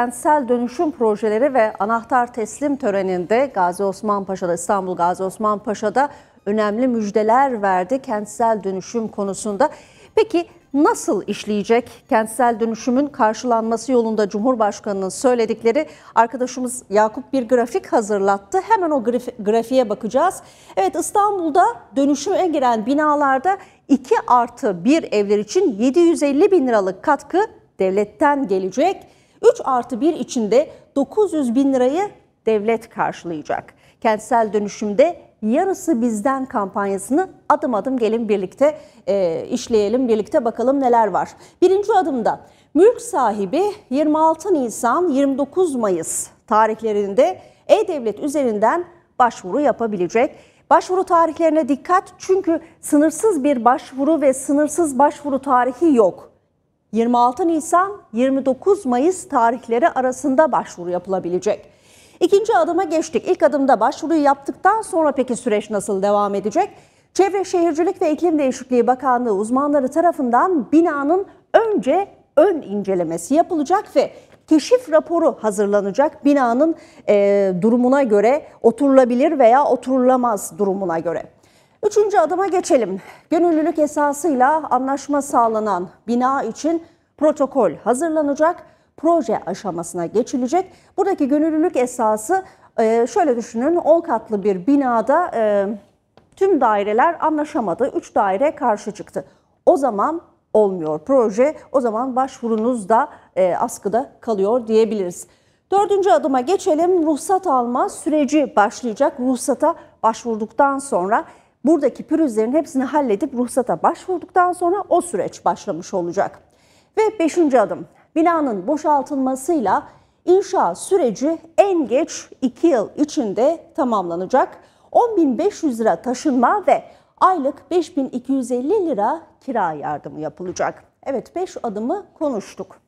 Kentsel dönüşüm projeleri ve anahtar teslim töreninde Gazi Osman Paşa'da İstanbul Gazi Osman Paşa'da önemli müjdeler verdi kentsel dönüşüm konusunda. Peki nasıl işleyecek kentsel dönüşümün karşılanması yolunda Cumhurbaşkanı'nın söyledikleri arkadaşımız Yakup bir grafik hazırlattı. Hemen o graf grafiğe bakacağız. Evet İstanbul'da dönüşüme giren binalarda 2 artı 1 evler için 750 bin liralık katkı devletten gelecek. 3 artı 1 içinde 900 bin lirayı devlet karşılayacak. Kentsel dönüşümde yarısı bizden kampanyasını adım adım gelin birlikte e, işleyelim, birlikte bakalım neler var. Birinci adımda mülk sahibi 26 Nisan 29 Mayıs tarihlerinde e-devlet üzerinden başvuru yapabilecek. Başvuru tarihlerine dikkat çünkü sınırsız bir başvuru ve sınırsız başvuru tarihi yok. 26 Nisan 29 Mayıs tarihleri arasında başvuru yapılabilecek. İkinci adıma geçtik. İlk adımda başvuruyu yaptıktan sonra peki süreç nasıl devam edecek? Çevre Şehircilik ve İklim Değişikliği Bakanlığı uzmanları tarafından binanın önce ön incelemesi yapılacak ve keşif raporu hazırlanacak binanın e, durumuna göre oturulabilir veya oturulamaz durumuna göre. Üçüncü adıma geçelim. Gönüllülük esasıyla anlaşma sağlanan bina için protokol hazırlanacak, proje aşamasına geçilecek. Buradaki gönüllülük esası e, şöyle düşünün 10 katlı bir binada e, tüm daireler anlaşamadı. 3 daire karşı çıktı. O zaman olmuyor proje. O zaman başvurunuz da e, askıda kalıyor diyebiliriz. Dördüncü adıma geçelim. Ruhsat alma süreci başlayacak. Ruhsata başvurduktan sonra Buradaki pürüzlerin hepsini halledip ruhsata başvurduktan sonra o süreç başlamış olacak. Ve beşinci adım binanın boşaltılmasıyla inşaat süreci en geç 2 yıl içinde tamamlanacak. 10.500 lira taşınma ve aylık 5.250 lira kira yardımı yapılacak. Evet 5 adımı konuştuk.